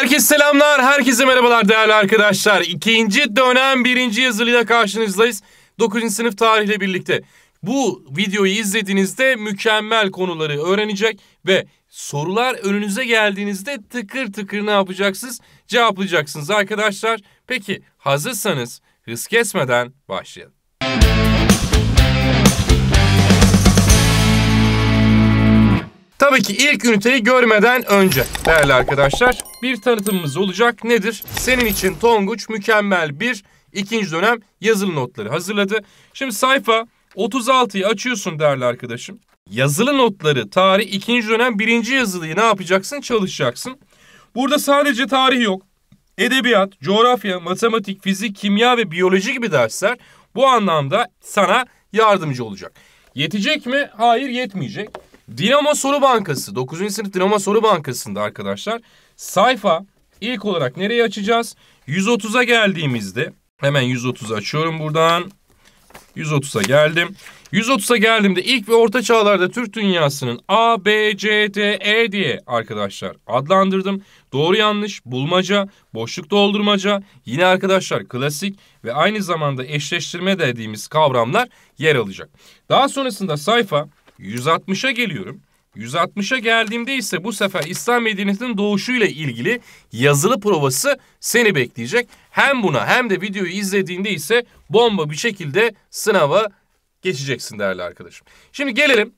Herkese selamlar, herkese merhabalar değerli arkadaşlar. İkinci dönem birinci yazılıyla karşınızdayız. Dokuzuncu sınıf tarihle birlikte. Bu videoyu izlediğinizde mükemmel konuları öğrenecek ve sorular önünüze geldiğinizde tıkır tıkır ne yapacaksınız? Cevaplayacaksınız arkadaşlar. Peki hazırsanız hız kesmeden başlayalım. Tabii ki ilk üniteyi görmeden önce değerli arkadaşlar bir tanıtımımız olacak. Nedir? Senin için Tonguç mükemmel bir ikinci dönem yazılı notları hazırladı. Şimdi sayfa 36'yı açıyorsun değerli arkadaşım. Yazılı notları, tarih, ikinci dönem, birinci yazılıyı ne yapacaksın? Çalışacaksın. Burada sadece tarih yok. Edebiyat, coğrafya, matematik, fizik, kimya ve biyoloji gibi dersler bu anlamda sana yardımcı olacak. Yetecek mi? Hayır yetmeyecek. Dinamo Soru Bankası 9. sınıf Dinamo Soru Bankası'nda arkadaşlar sayfa ilk olarak nereye açacağız? 130'a geldiğimizde hemen 130 açıyorum buradan. 130'a geldim. 130'a geldiğimde ilk ve orta çağlarda Türk dünyasının A, B, C, D, E diye arkadaşlar adlandırdım. Doğru yanlış, bulmaca, boşluk doldurmaca, yine arkadaşlar klasik ve aynı zamanda eşleştirme dediğimiz kavramlar yer alacak. Daha sonrasında sayfa 160'a geliyorum. 160'a geldiğimde ise bu sefer İslam medeniyetinin doğuşuyla ilgili yazılı provası seni bekleyecek. Hem buna hem de videoyu izlediğinde ise bomba bir şekilde sınava geçeceksin değerli arkadaşım. Şimdi gelelim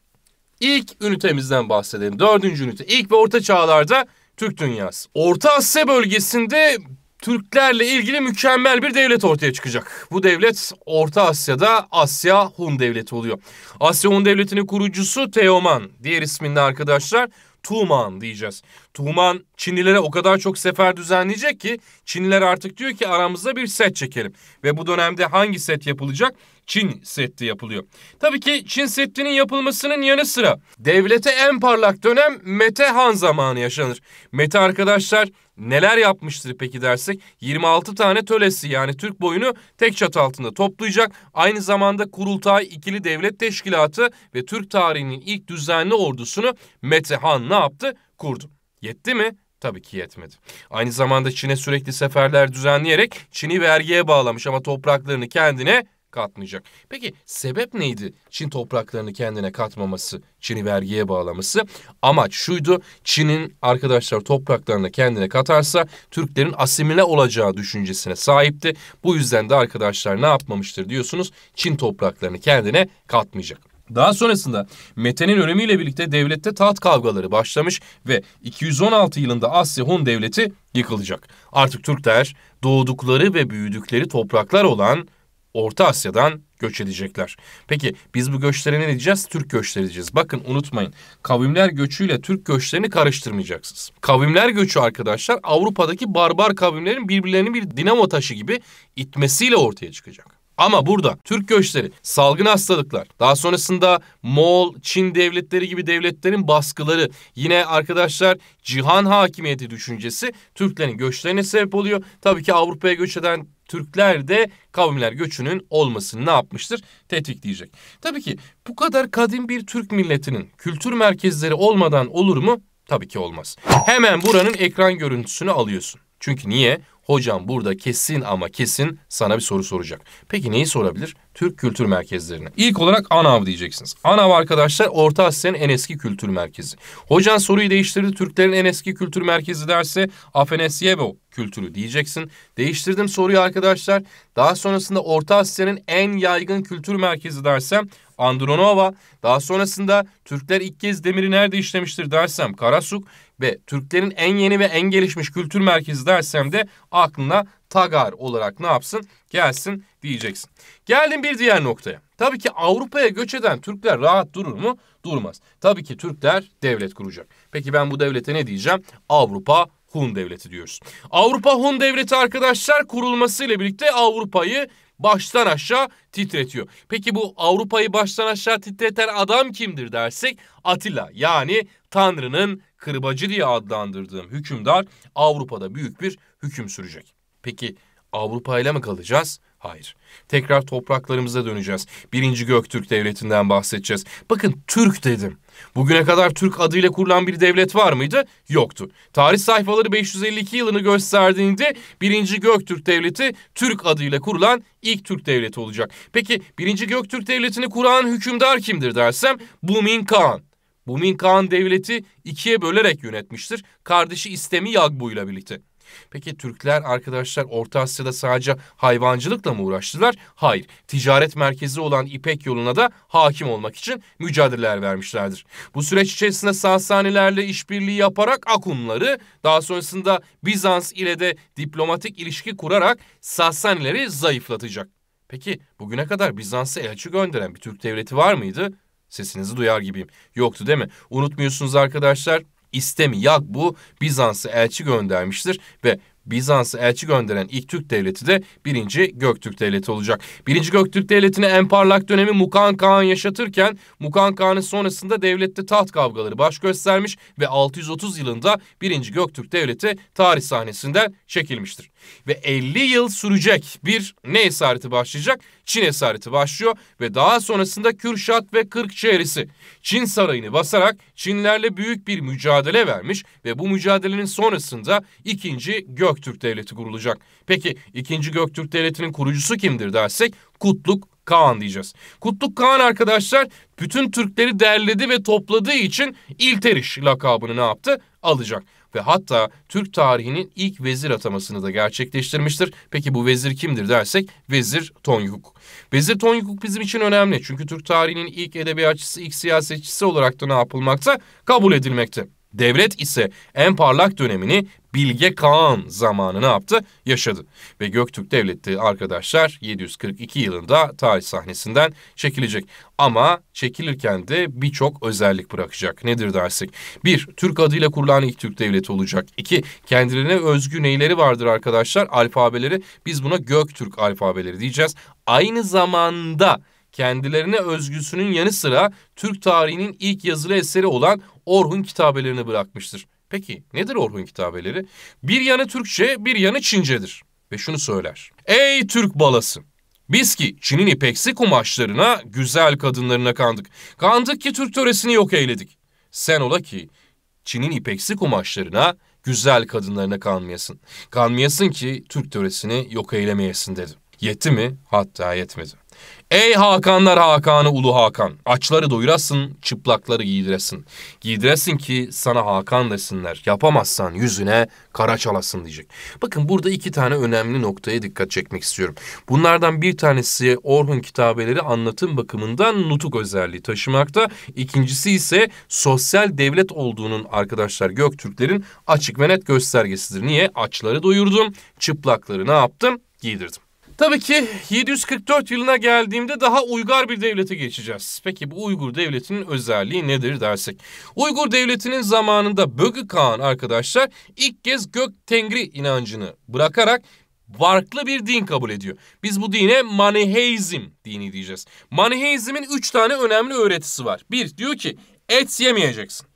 ilk ünitemizden bahsedelim. Dördüncü ünite. İlk ve orta çağlarda Türk dünyası. Orta Asya bölgesinde Türklerle ilgili mükemmel bir devlet ortaya çıkacak. Bu devlet Orta Asya'da Asya Hun Devleti oluyor. Asya Hun Devleti'nin kurucusu Teoman. Diğer isminde arkadaşlar Tuman diyeceğiz. Tuman Çinlilere o kadar çok sefer düzenleyecek ki Çinliler artık diyor ki aramızda bir set çekelim. Ve bu dönemde hangi set yapılacak? Çin Seddi yapılıyor. Tabii ki Çin Seddi'nin yapılmasının yanı sıra devlete en parlak dönem Mete Han zamanı yaşanır. Mete arkadaşlar Neler yapmıştır peki dersek 26 tane tölesi yani Türk boyunu tek çatı altında toplayacak. Aynı zamanda Kurultay ikili devlet teşkilatı ve Türk tarihinin ilk düzenli ordusunu Mete Han ne yaptı? Kurdu. Yetti mi? Tabii ki yetmedi. Aynı zamanda Çin'e sürekli seferler düzenleyerek Çin'i vergiye bağlamış ama topraklarını kendine katmayacak. Peki sebep neydi Çin topraklarını kendine katmaması, Çin'i vergiye bağlaması? Amaç şuydu, Çin'in arkadaşlar topraklarını kendine katarsa Türklerin asimile olacağı düşüncesine sahipti. Bu yüzden de arkadaşlar ne yapmamıştır diyorsunuz, Çin topraklarını kendine katmayacak. Daha sonrasında Mete'nin ölümüyle birlikte devlette taht kavgaları başlamış ve 216 yılında Asya Hun Devleti yıkılacak. Artık Türkler doğdukları ve büyüdükleri topraklar olan Orta Asya'dan göç edecekler. Peki biz bu göçlere ne diyeceğiz? Türk göçleri diyeceğiz. Bakın unutmayın kavimler göçüyle Türk göçlerini karıştırmayacaksınız. Kavimler göçü arkadaşlar Avrupa'daki barbar kavimlerin birbirlerini bir dinamo taşı gibi itmesiyle ortaya çıkacak. Ama burada Türk göçleri, salgın hastalıklar, daha sonrasında Moğol, Çin devletleri gibi devletlerin baskıları, yine arkadaşlar cihan hakimiyeti düşüncesi Türklerin göçlerine sebep oluyor. Tabii ki Avrupa'ya göç eden Türkler de kavimler göçünün olmasını ne yapmıştır? Tetikleyecek. Tabii ki bu kadar kadim bir Türk milletinin kültür merkezleri olmadan olur mu? Tabii ki olmaz. Hemen buranın ekran görüntüsünü alıyorsun. Çünkü niye? hocam burada kesin ama kesin sana bir soru soracak. Peki neyi sorabilir? Türk kültür merkezlerine. İlk olarak ANAV diyeceksiniz. ANAV arkadaşlar Orta Asya'nın en eski kültür merkezi. Hocam soruyu değiştirdi. Türklerin en eski kültür merkezi derse Afanasyebo kültürü diyeceksin. Değiştirdim soruyu arkadaşlar. Daha sonrasında Orta Asya'nın en yaygın kültür merkezi dersem Andronova, daha sonrasında Türkler ilk kez demiri nerede işlemiştir dersem Karasuk ve Türklerin en yeni ve en gelişmiş kültür merkezi dersem de aklına Tagar olarak ne yapsın gelsin diyeceksin. Geldim bir diğer noktaya. Tabii ki Avrupa'ya göç eden Türkler rahat durur mu? Durmaz. Tabii ki Türkler devlet kuracak. Peki ben bu devlete ne diyeceğim? Avrupa Hun Devleti diyoruz. Avrupa Hun Devleti arkadaşlar kurulmasıyla birlikte Avrupa'yı baştan aşağı titretiyor. Peki bu Avrupa'yı baştan aşağı titreten adam kimdir dersek Atilla yani Tanrı'nın kırbacı diye adlandırdığım hükümdar Avrupa'da büyük bir hüküm sürecek. Peki Avrupa ile mi kalacağız Hayır. Tekrar topraklarımıza döneceğiz. Birinci Göktürk Devleti'nden bahsedeceğiz. Bakın Türk dedim. Bugüne kadar Türk adıyla kurulan bir devlet var mıydı? Yoktu. Tarih sayfaları 552 yılını gösterdiğinde 1. Göktürk Devleti Türk adıyla kurulan ilk Türk Devleti olacak. Peki 1. Göktürk Devleti'ni kuran hükümdar kimdir dersem Bumin Kağan. Bumin Kağan devleti ikiye bölerek yönetmiştir. Kardeşi İstemi Yagbu ile birlikte. Peki Türkler arkadaşlar Orta Asya'da sadece hayvancılıkla mı uğraştılar? Hayır. Ticaret merkezi olan İpek yoluna da hakim olmak için mücadeleler vermişlerdir. Bu süreç içerisinde Sasanilerle işbirliği yaparak Akunları, daha sonrasında Bizans ile de diplomatik ilişki kurarak Sasanileri zayıflatacak. Peki bugüne kadar Bizans'a elçi gönderen bir Türk devleti var mıydı? Sesinizi duyar gibiyim. Yoktu değil mi? Unutmuyorsunuz arkadaşlar istemi yak bu Bizans'a elçi göndermiştir ve Bizans'a elçi gönderen ilk Türk devleti de birinci Göktürk devleti olacak. Birinci Göktürk devletini en parlak dönemi Mukan Kağan yaşatırken Mukan Kağan'ın sonrasında devlette taht kavgaları baş göstermiş ve 630 yılında birinci Göktürk devleti tarih sahnesinden çekilmiştir. Ve 50 yıl sürecek bir ne esareti başlayacak? Çin esareti başlıyor ve daha sonrasında Kürşat ve Kırkçeherisi Çin sarayını basarak Çinlerle büyük bir mücadele vermiş ve bu mücadelenin sonrasında 2. Göktürk Devleti kurulacak. Peki 2. Göktürk Devleti'nin kurucusu kimdir dersek Kutluk Kaan diyeceğiz. Kutluk Kaan arkadaşlar bütün Türkleri derledi ve topladığı için İlteriş lakabını ne yaptı? Alacak ve hatta Türk tarihinin ilk vezir atamasını da gerçekleştirmiştir. Peki bu vezir kimdir dersek Vezir Tonyukuk. Vezir Tonyukuk bizim için önemli çünkü Türk tarihinin ilk edebiyatçısı, ilk siyasetçisi olarak da ne yapılmakta? Kabul edilmekte. Devlet ise en parlak dönemini Bilge Kağan zamanı ne yaptı? Yaşadı. Ve Göktürk Devleti arkadaşlar 742 yılında tarih sahnesinden çekilecek. Ama çekilirken de birçok özellik bırakacak. Nedir dersek? Bir, Türk adıyla kurulan ilk Türk Devleti olacak. İki, kendilerine özgü neyleri vardır arkadaşlar? Alfabeleri. Biz buna Göktürk alfabeleri diyeceğiz. Aynı zamanda kendilerine özgüsünün yanı sıra Türk tarihinin ilk yazılı eseri olan Orhun kitabelerini bırakmıştır. Peki nedir Orhun kitabeleri? Bir yanı Türkçe, bir yanı Çincedir. Ve şunu söyler. Ey Türk balası! Biz ki Çin'in ipeksi kumaşlarına, güzel kadınlarına kandık. Kandık ki Türk töresini yok eyledik. Sen ola ki Çin'in ipeksi kumaşlarına, güzel kadınlarına kanmayasın. Kanmayasın ki Türk töresini yok eylemeyesin dedi. Yetti mi? Hatta yetmedi. Ey Hakanlar Hakanı Ulu Hakan. Açları doyurasın, çıplakları giydiresin. Giydiresin ki sana Hakan desinler. Yapamazsan yüzüne kara çalasın diyecek. Bakın burada iki tane önemli noktaya dikkat çekmek istiyorum. Bunlardan bir tanesi Orhun kitabeleri anlatım bakımından nutuk özelliği taşımakta. İkincisi ise sosyal devlet olduğunun arkadaşlar Göktürklerin açık ve net göstergesidir. Niye? Açları doyurdum, çıplakları ne yaptım? Giydirdim. Tabii ki 744 yılına geldiğimde daha uygar bir devlete geçeceğiz. Peki bu Uygur devletinin özelliği nedir dersek? Uygur devletinin zamanında Bögük Kağan arkadaşlar ilk kez gök tengri inancını bırakarak farklı bir din kabul ediyor. Biz bu dine Maniheizm dini diyeceğiz. Maniheizmin üç tane önemli öğretisi var. Bir diyor ki et yemeyeceksin.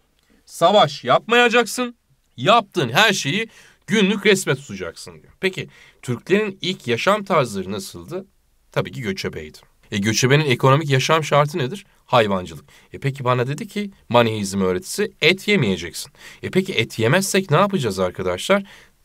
Savaş yapmayacaksın. Yaptığın her şeyi Günlük resme tutacaksın diyor. Peki Türklerin ilk yaşam tarzları nasıldı? Tabii ki göçebeydi. E göçebenin ekonomik yaşam şartı nedir? Hayvancılık. E peki bana dedi ki manihizm öğretisi et yemeyeceksin. E peki et yemezsek ne yapacağız arkadaşlar?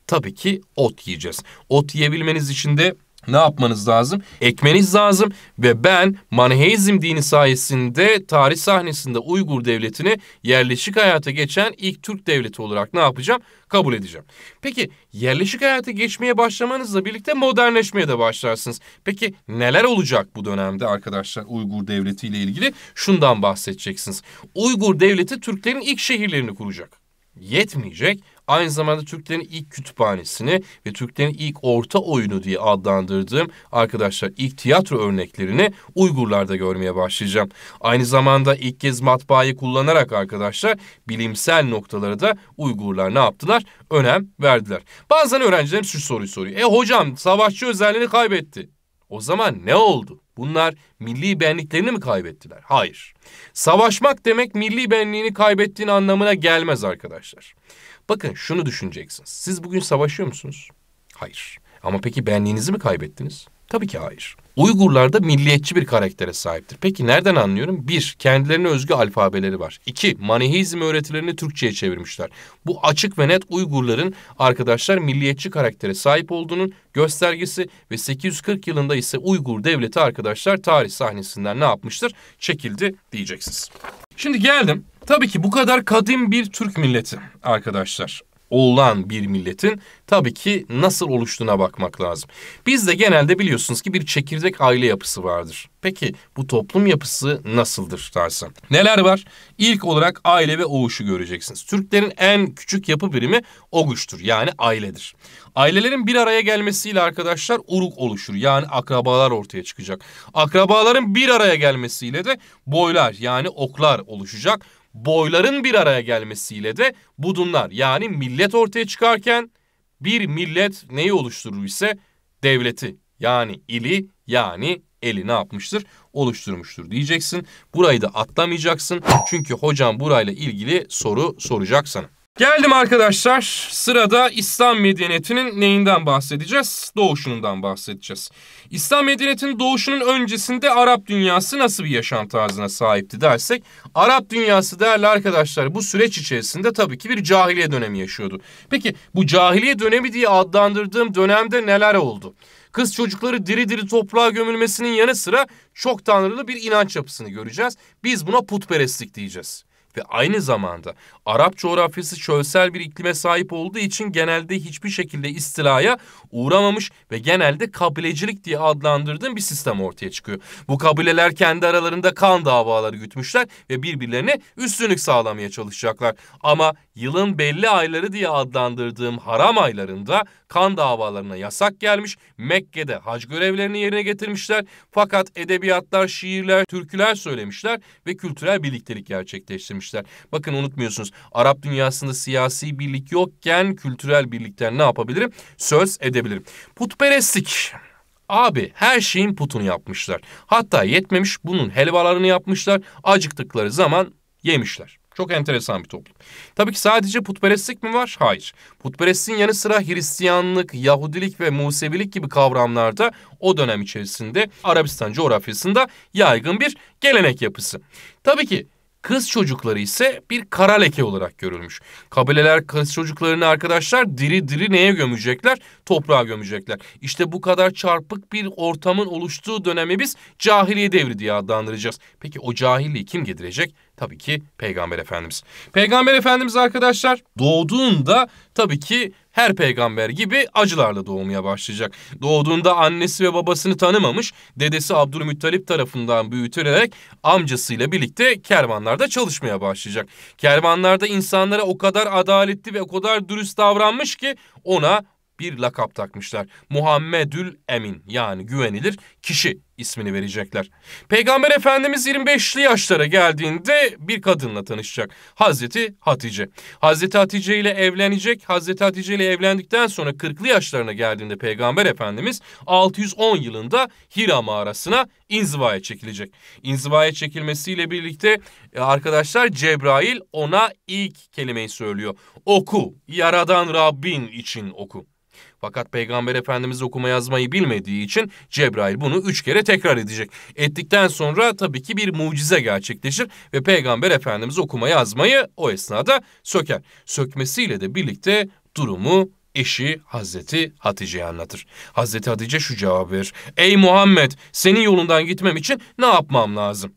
Tabii ki ot yiyeceğiz. Ot yiyebilmeniz için de ne yapmanız lazım? Ekmeniz lazım ve ben Manheizm dini sayesinde tarih sahnesinde Uygur devletini yerleşik hayata geçen ilk Türk devleti olarak ne yapacağım? Kabul edeceğim. Peki yerleşik hayata geçmeye başlamanızla birlikte modernleşmeye de başlarsınız. Peki neler olacak bu dönemde arkadaşlar Uygur devleti ile ilgili? Şundan bahsedeceksiniz. Uygur devleti Türklerin ilk şehirlerini kuracak. Yetmeyecek aynı zamanda Türklerin ilk kütüphanesini ve Türklerin ilk orta oyunu diye adlandırdığım arkadaşlar ilk tiyatro örneklerini Uygurlarda görmeye başlayacağım. Aynı zamanda ilk kez matbaayı kullanarak arkadaşlar bilimsel noktalara da Uygurlar ne yaptılar? Önem verdiler. Bazen öğrencilerim şu soruyu soruyor. E hocam savaşçı özelliğini kaybetti. O zaman ne oldu? Bunlar milli benliklerini mi kaybettiler? Hayır. Savaşmak demek milli benliğini kaybettiğin anlamına gelmez arkadaşlar. Bakın şunu düşüneceksiniz. Siz bugün savaşıyor musunuz? Hayır. Ama peki benliğinizi mi kaybettiniz? Tabii ki hayır. Uygurlar da milliyetçi bir karaktere sahiptir. Peki nereden anlıyorum? Bir, kendilerine özgü alfabeleri var. İki, manihizm öğretilerini Türkçe'ye çevirmişler. Bu açık ve net Uygurların arkadaşlar milliyetçi karaktere sahip olduğunun göstergesi ve 840 yılında ise Uygur devleti arkadaşlar tarih sahnesinden ne yapmıştır? Çekildi diyeceksiniz. Şimdi geldim Tabii ki bu kadar kadim bir Türk milleti arkadaşlar olan bir milletin tabii ki nasıl oluştuğuna bakmak lazım. Bizde genelde biliyorsunuz ki bir çekirdek aile yapısı vardır. Peki bu toplum yapısı nasıldır dersen? Neler var? İlk olarak aile ve oğuşu göreceksiniz. Türklerin en küçük yapı birimi oğuştur yani ailedir. Ailelerin bir araya gelmesiyle arkadaşlar uruk oluşur yani akrabalar ortaya çıkacak. Akrabaların bir araya gelmesiyle de boylar yani oklar oluşacak boyların bir araya gelmesiyle de budunlar yani millet ortaya çıkarken bir millet neyi oluşturur ise devleti yani ili yani eli ne yapmıştır? Oluşturmuştur diyeceksin. Burayı da atlamayacaksın. Çünkü hocam burayla ilgili soru soracak sana. Geldim arkadaşlar. Sırada İslam medeniyetinin neyinden bahsedeceğiz? Doğuşundan bahsedeceğiz. İslam medeniyetinin doğuşunun öncesinde Arap dünyası nasıl bir yaşam tarzına sahipti dersek, Arap dünyası değerli arkadaşlar bu süreç içerisinde tabii ki bir cahiliye dönemi yaşıyordu. Peki bu cahiliye dönemi diye adlandırdığım dönemde neler oldu? kız çocukları diri diri toprağa gömülmesinin yanı sıra çok tanrılı bir inanç yapısını göreceğiz. Biz buna putperestlik diyeceğiz ve aynı zamanda Arap coğrafyası çölsel bir iklime sahip olduğu için genelde hiçbir şekilde istilaya uğramamış ve genelde kabilecilik diye adlandırdığım bir sistem ortaya çıkıyor. Bu kabileler kendi aralarında kan davaları gütmüşler ve birbirlerine üstünlük sağlamaya çalışacaklar. Ama yılın belli ayları diye adlandırdığım haram aylarında kan davalarına yasak gelmiş, Mekke'de hac görevlerini yerine getirmişler fakat edebiyatlar, şiirler, türküler söylemişler ve kültürel birliktelik gerçekleştirmişler vermişler. Bakın unutmuyorsunuz Arap dünyasında siyasi birlik yokken kültürel birlikten ne yapabilirim? Söz edebilirim. Putperestlik. Abi her şeyin putunu yapmışlar. Hatta yetmemiş bunun helvalarını yapmışlar. Acıktıkları zaman yemişler. Çok enteresan bir toplum. Tabii ki sadece putperestlik mi var? Hayır. Putperestliğin yanı sıra Hristiyanlık, Yahudilik ve Musevilik gibi kavramlarda o dönem içerisinde Arabistan coğrafyasında yaygın bir gelenek yapısı. Tabii ki Kız çocukları ise bir kara leke olarak görülmüş. Kabileler kız çocuklarını arkadaşlar diri diri neye gömecekler? Toprağa gömecekler. İşte bu kadar çarpık bir ortamın oluştuğu dönemi biz cahiliye devri diye adlandıracağız. Peki o cahilliği kim getirecek? Tabii ki Peygamber Efendimiz. Peygamber Efendimiz arkadaşlar doğduğunda tabii ki her peygamber gibi acılarla doğmaya başlayacak. Doğduğunda annesi ve babasını tanımamış, dedesi Abdülmuttalip tarafından büyütülerek amcasıyla birlikte kervanlarda çalışmaya başlayacak. Kervanlarda insanlara o kadar adaletli ve o kadar dürüst davranmış ki ona bir lakap takmışlar. Muhammedül Emin yani güvenilir kişi ismini verecekler. Peygamber Efendimiz 25'li yaşlara geldiğinde bir kadınla tanışacak. Hazreti Hatice. Hazreti Hatice ile evlenecek. Hazreti Hatice ile evlendikten sonra 40'lı yaşlarına geldiğinde Peygamber Efendimiz 610 yılında Hira mağarasına inzivaya çekilecek. İnzivaya çekilmesiyle birlikte e, arkadaşlar Cebrail ona ilk kelimeyi söylüyor. Oku, yaradan Rabbin için oku. Fakat Peygamber Efendimiz okuma yazmayı bilmediği için Cebrail bunu üç kere tekrar edecek. Ettikten sonra tabii ki bir mucize gerçekleşir ve Peygamber Efendimiz okuma yazmayı o esnada söker. Sökmesiyle de birlikte durumu eşi Hazreti Hatice'ye anlatır. Hazreti Hatice şu cevabı verir. Ey Muhammed senin yolundan gitmem için ne yapmam lazım?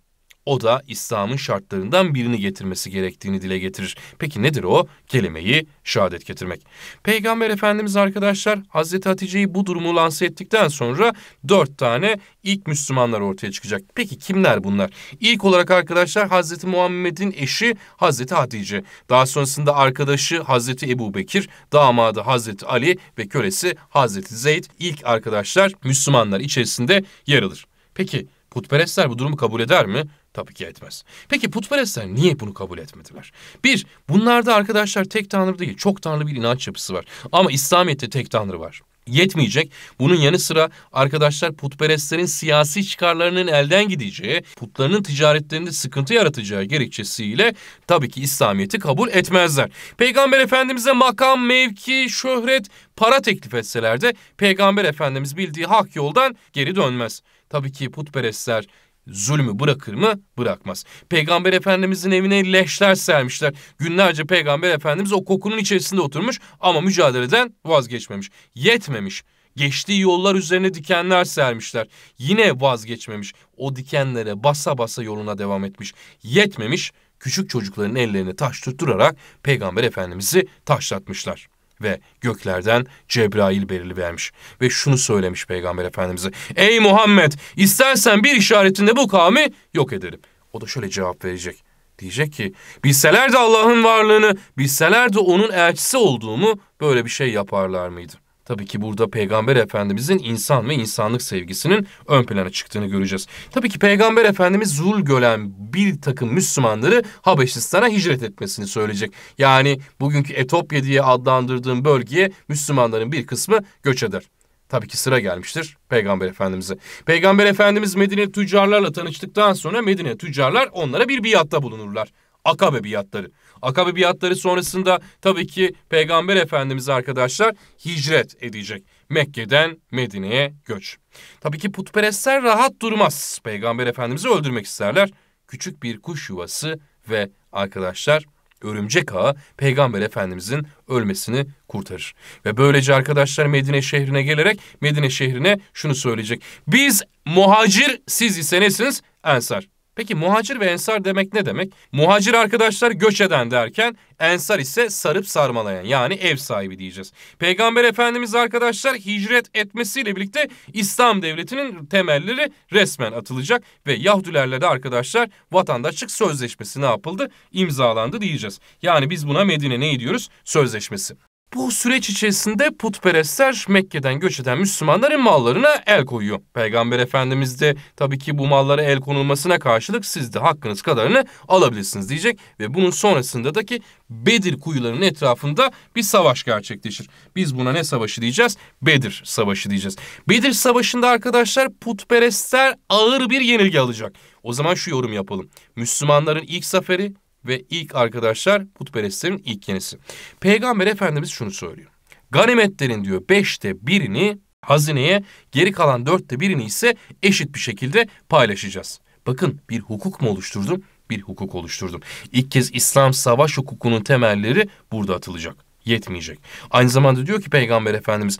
O da İslam'ın şartlarından birini getirmesi gerektiğini dile getirir. Peki nedir o? Kelimeyi şehadet getirmek. Peygamber Efendimiz arkadaşlar Hazreti Hatice'yi bu durumu lanse ettikten sonra dört tane ilk Müslümanlar ortaya çıkacak. Peki kimler bunlar? İlk olarak arkadaşlar Hazreti Muhammed'in eşi Hazreti Hatice. Daha sonrasında arkadaşı Hazreti Ebu Bekir, damadı Hazreti Ali ve kölesi Hazreti Zeyd ilk arkadaşlar Müslümanlar içerisinde yer alır. Peki putperestler bu durumu kabul eder mi? Tabii ki etmez. Peki putperestler niye bunu kabul etmediler? Bir, bunlarda arkadaşlar tek tanrı değil, çok tanrı bir inanç yapısı var. Ama İslamiyet'te tek tanrı var yetmeyecek. Bunun yanı sıra arkadaşlar putperestlerin siyasi çıkarlarının elden gideceği, putlarının ticaretlerinde sıkıntı yaratacağı gerekçesiyle tabii ki İslamiyet'i kabul etmezler. Peygamber Efendimiz'e makam, mevki, şöhret, para teklif etseler de Peygamber Efendimiz bildiği hak yoldan geri dönmez. Tabii ki putperestler zulmü bırakır mı? Bırakmaz. Peygamber Efendimizin evine leşler sermişler. Günlerce Peygamber Efendimiz o kokunun içerisinde oturmuş ama mücadeleden vazgeçmemiş. Yetmemiş. Geçtiği yollar üzerine dikenler sermişler. Yine vazgeçmemiş. O dikenlere basa basa yoluna devam etmiş. Yetmemiş. Küçük çocukların ellerini taş tutturarak Peygamber Efendimiz'i taşlatmışlar ve göklerden Cebrail belirli vermiş ve şunu söylemiş Peygamber Efendimiz'e. Ey Muhammed istersen bir işaretinde bu kavmi yok ederim. O da şöyle cevap verecek. Diyecek ki bilseler de Allah'ın varlığını, bilseler de onun elçisi olduğumu böyle bir şey yaparlar mıydı? Tabii ki burada Peygamber Efendimizin insan ve insanlık sevgisinin ön plana çıktığını göreceğiz. Tabii ki Peygamber Efendimiz zul gölen bir takım Müslümanları Habeşistan'a hicret etmesini söyleyecek. Yani bugünkü Etopya diye adlandırdığım bölgeye Müslümanların bir kısmı göç eder. Tabii ki sıra gelmiştir Peygamber Efendimiz'e. Peygamber Efendimiz Medine tüccarlarla tanıştıktan sonra Medine tüccarlar onlara bir biatta bulunurlar. Akabe biatları. Akabe biatları sonrasında tabii ki Peygamber Efendimiz arkadaşlar hicret edecek. Mekke'den Medine'ye göç. Tabii ki putperestler rahat durmaz. Peygamber Efendimiz'i öldürmek isterler. Küçük bir kuş yuvası ve arkadaşlar örümcek ağı Peygamber Efendimizin ölmesini kurtarır. Ve böylece arkadaşlar Medine şehrine gelerek Medine şehrine şunu söyleyecek. Biz muhacir siz ise nesiniz? Ensar. Peki muhacir ve ensar demek ne demek? Muhacir arkadaşlar göç eden derken ensar ise sarıp sarmalayan yani ev sahibi diyeceğiz. Peygamber Efendimiz arkadaşlar hicret etmesiyle birlikte İslam devletinin temelleri resmen atılacak ve Yahudilerle de arkadaşlar vatandaşlık sözleşmesi ne yapıldı? İmzalandı diyeceğiz. Yani biz buna Medine ne diyoruz? Sözleşmesi. Bu süreç içerisinde putperestler Mekke'den göç eden Müslümanların mallarına el koyuyor. Peygamber Efendimiz de tabii ki bu mallara el konulmasına karşılık siz de hakkınız kadarını alabilirsiniz diyecek. Ve bunun sonrasında da ki Bedir kuyularının etrafında bir savaş gerçekleşir. Biz buna ne savaşı diyeceğiz? Bedir savaşı diyeceğiz. Bedir savaşında arkadaşlar putperestler ağır bir yenilgi alacak. O zaman şu yorum yapalım. Müslümanların ilk zaferi ve ilk arkadaşlar putperestlerin ilk yenisi. Peygamber Efendimiz şunu söylüyor. Ganimetlerin diyor beşte birini hazineye geri kalan dörtte birini ise eşit bir şekilde paylaşacağız. Bakın bir hukuk mu oluşturdum? Bir hukuk oluşturdum. İlk kez İslam savaş hukukunun temelleri burada atılacak. Yetmeyecek. Aynı zamanda diyor ki Peygamber Efendimiz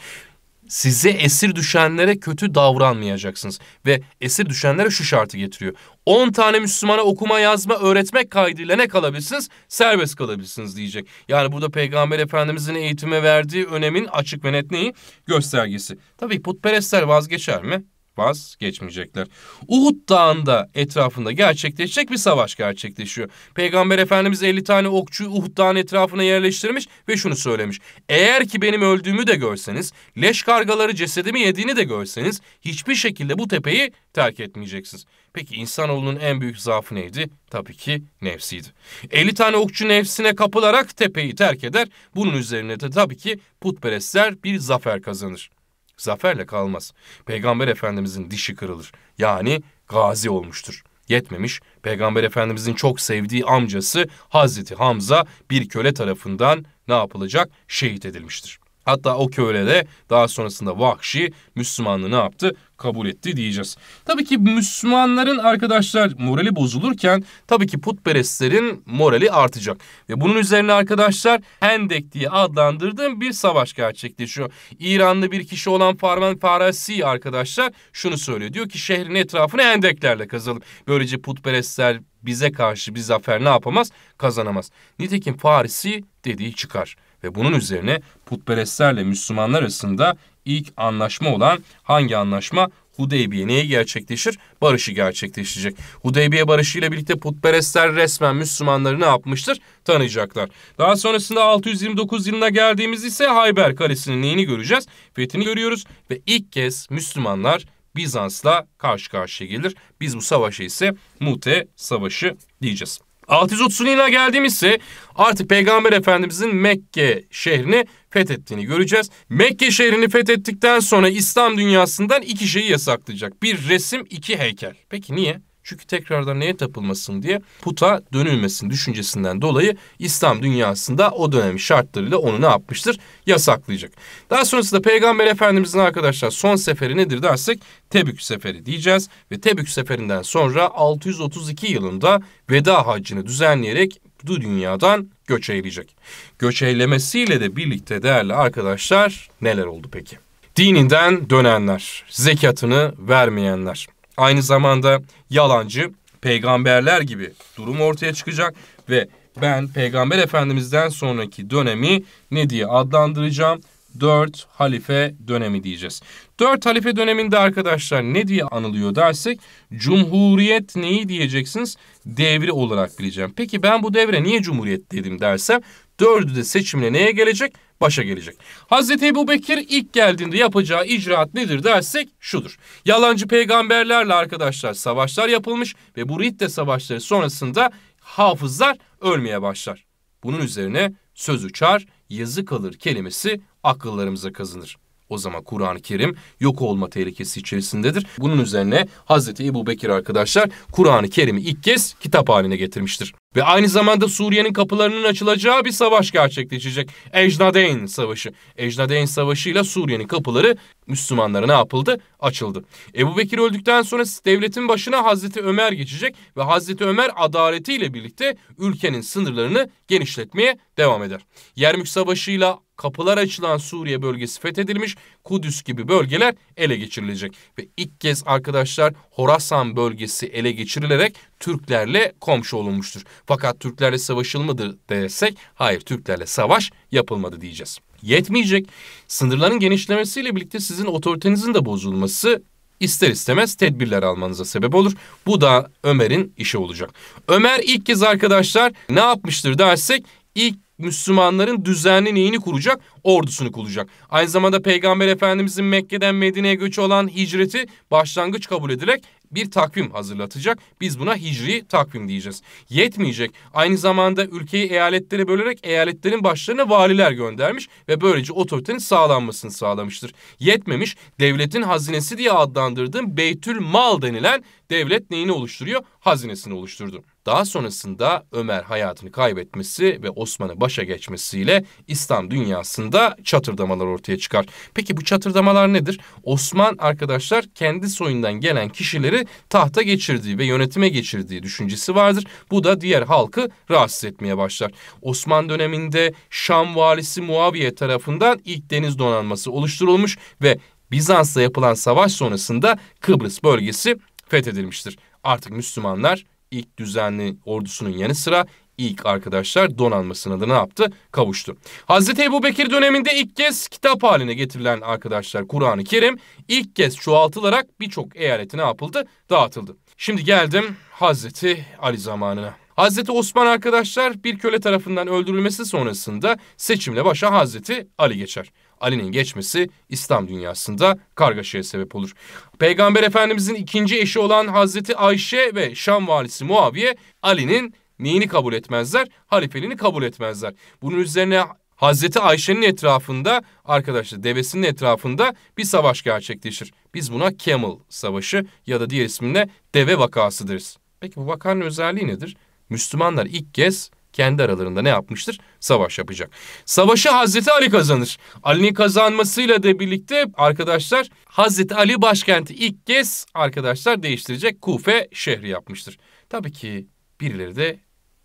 size esir düşenlere kötü davranmayacaksınız. Ve esir düşenlere şu şartı getiriyor. 10 tane Müslümana okuma yazma öğretmek kaydıyla ne kalabilirsiniz? Serbest kalabilirsiniz diyecek. Yani burada Peygamber Efendimizin eğitime verdiği önemin açık ve net neyi? Göstergesi. Tabii putperestler vazgeçer mi? vazgeçmeyecekler. Uhud Dağı'nda etrafında gerçekleşecek bir savaş gerçekleşiyor. Peygamber Efendimiz 50 tane okçu Uhud Dağı'nın etrafına yerleştirmiş ve şunu söylemiş. Eğer ki benim öldüğümü de görseniz, leş kargaları cesedimi yediğini de görseniz hiçbir şekilde bu tepeyi terk etmeyeceksiniz. Peki insanoğlunun en büyük zaafı neydi? Tabii ki nefsiydi. 50 tane okçu nefsine kapılarak tepeyi terk eder. Bunun üzerine de tabii ki putperestler bir zafer kazanır. Zaferle kalmaz. Peygamber Efendimizin dişi kırılır. Yani gazi olmuştur. Yetmemiş, Peygamber Efendimizin çok sevdiği amcası Hazreti Hamza bir köle tarafından ne yapılacak? Şehit edilmiştir. Hatta o de daha sonrasında Vahşi Müslümanlığı ne yaptı? Kabul etti diyeceğiz. Tabii ki Müslümanların arkadaşlar morali bozulurken tabii ki putperestlerin morali artacak. Ve bunun üzerine arkadaşlar Hendek diye adlandırdığım bir savaş gerçekleşiyor. İranlı bir kişi olan Farman Farasi arkadaşlar şunu söylüyor. Diyor ki şehrin etrafını Hendeklerle kazalım. Böylece putperestler bize karşı bir zafer ne yapamaz? Kazanamaz. Nitekim Farisi dediği çıkar. Ve bunun üzerine putperestlerle Müslümanlar arasında ilk anlaşma olan hangi anlaşma? Hudeybiye neye gerçekleşir? Barışı gerçekleşecek. Hudeybiye barışı ile birlikte putperestler resmen Müslümanları ne yapmıştır? Tanıyacaklar. Daha sonrasında 629 yılına geldiğimiz ise Hayber Kalesi'nin neyini göreceğiz? Fethini görüyoruz ve ilk kez Müslümanlar Bizans'la karşı karşıya gelir. Biz bu savaşı ise Mute Savaşı diyeceğiz. 630 yılına geldiğimizse artık Peygamber Efendimizin Mekke şehrini fethettiğini göreceğiz. Mekke şehrini fethettikten sonra İslam dünyasından iki şeyi yasaklayacak. Bir resim, iki heykel. Peki niye? Çünkü tekrardan neye tapılmasın diye puta dönülmesin düşüncesinden dolayı İslam dünyasında o dönemin şartlarıyla onu ne yapmıştır? Yasaklayacak. Daha sonrasında Peygamber Efendimizin arkadaşlar son seferi nedir dersek Tebük seferi diyeceğiz ve Tebük seferinden sonra 632 yılında veda haccını düzenleyerek bu dünyadan göç eyleyecek. Göç eylemesiyle de birlikte değerli arkadaşlar neler oldu peki? Dininden dönenler, zekatını vermeyenler, aynı zamanda yalancı peygamberler gibi durum ortaya çıkacak ve ben peygamber efendimizden sonraki dönemi ne diye adlandıracağım? 4 halife dönemi diyeceğiz. 4 halife döneminde arkadaşlar ne diye anılıyor dersek cumhuriyet neyi diyeceksiniz? Devri olarak bileceğim. Peki ben bu devre niye cumhuriyet dedim dersem dördü de seçimle neye gelecek? Başa gelecek. Hazreti Ebu ilk geldiğinde yapacağı icraat nedir dersek şudur. Yalancı peygamberlerle arkadaşlar savaşlar yapılmış ve bu Ritte savaşları sonrasında hafızlar ölmeye başlar. Bunun üzerine söz uçar yazı kalır kelimesi akıllarımıza kazınır. O zaman Kur'an-ı Kerim yok olma tehlikesi içerisindedir. Bunun üzerine Hazreti Ebu Bekir arkadaşlar Kur'an-ı Kerim'i ilk kez kitap haline getirmiştir. Ve aynı zamanda Suriye'nin kapılarının açılacağı bir savaş gerçekleşecek. Ejnadeyn Savaşı. Ejnadeyn Savaşı ile Suriye'nin kapıları Müslümanlara ne yapıldı? Açıldı. Ebu Bekir öldükten sonra devletin başına Hazreti Ömer geçecek ve Hazreti Ömer adaletiyle birlikte ülkenin sınırlarını genişletmeye devam eder. Yermük Savaşı ile kapılar açılan Suriye bölgesi fethedilmiş, Kudüs gibi bölgeler ele geçirilecek. Ve ilk kez arkadaşlar Horasan bölgesi ele geçirilerek Türklerle komşu olunmuştur. Fakat Türklerle savaşılmadı desek hayır Türklerle savaş yapılmadı diyeceğiz. Yetmeyecek. Sınırların genişlemesiyle birlikte sizin otoritenizin de bozulması ister istemez tedbirler almanıza sebep olur. Bu da Ömer'in işi olacak. Ömer ilk kez arkadaşlar ne yapmıştır dersek ilk Müslümanların düzenli neyini kuracak? Ordusunu kuracak. Aynı zamanda Peygamber Efendimizin Mekke'den Medine'ye göçü olan hicreti başlangıç kabul ederek bir takvim hazırlatacak. Biz buna hicri takvim diyeceğiz. Yetmeyecek. Aynı zamanda ülkeyi eyaletlere bölerek eyaletlerin başlarına valiler göndermiş ve böylece otoritenin sağlanmasını sağlamıştır. Yetmemiş devletin hazinesi diye adlandırdığım Beytül Mal denilen devlet neyini oluşturuyor? Hazinesini oluşturdu. Daha sonrasında Ömer hayatını kaybetmesi ve Osman'ı başa geçmesiyle İslam dünyasında çatırdamalar ortaya çıkar. Peki bu çatırdamalar nedir? Osman arkadaşlar kendi soyundan gelen kişileri tahta geçirdiği ve yönetime geçirdiği düşüncesi vardır. Bu da diğer halkı rahatsız etmeye başlar. Osman döneminde Şam valisi Muaviye tarafından ilk deniz donanması oluşturulmuş ve Bizans'la yapılan savaş sonrasında Kıbrıs bölgesi fethedilmiştir. Artık Müslümanlar ilk düzenli ordusunun yanı sıra ilk arkadaşlar donanmasına da ne yaptı? Kavuştu. Hazreti Ebu Bekir döneminde ilk kez kitap haline getirilen arkadaşlar Kur'an-ı Kerim ilk kez çoğaltılarak birçok eyalete ne yapıldı? Dağıtıldı. Şimdi geldim Hazreti Ali zamanına. Hazreti Osman arkadaşlar bir köle tarafından öldürülmesi sonrasında seçimle başa Hazreti Ali geçer. Ali'nin geçmesi İslam dünyasında kargaşaya sebep olur. Peygamber Efendimizin ikinci eşi olan Hazreti Ayşe ve Şam valisi Muaviye Ali'nin neyini kabul etmezler? Halifeliğini kabul etmezler. Bunun üzerine Hazreti Ayşe'nin etrafında arkadaşlar devesinin etrafında bir savaş gerçekleşir. Biz buna Camel Savaşı ya da diğer isminle deve vakası deriz. Peki bu vakanın özelliği nedir? Müslümanlar ilk kez kendi aralarında ne yapmıştır? Savaş yapacak. Savaşı Hazreti Ali kazanır. Ali'nin kazanmasıyla da birlikte arkadaşlar Hazreti Ali başkenti ilk kez arkadaşlar değiştirecek Kufe şehri yapmıştır. Tabii ki birileri de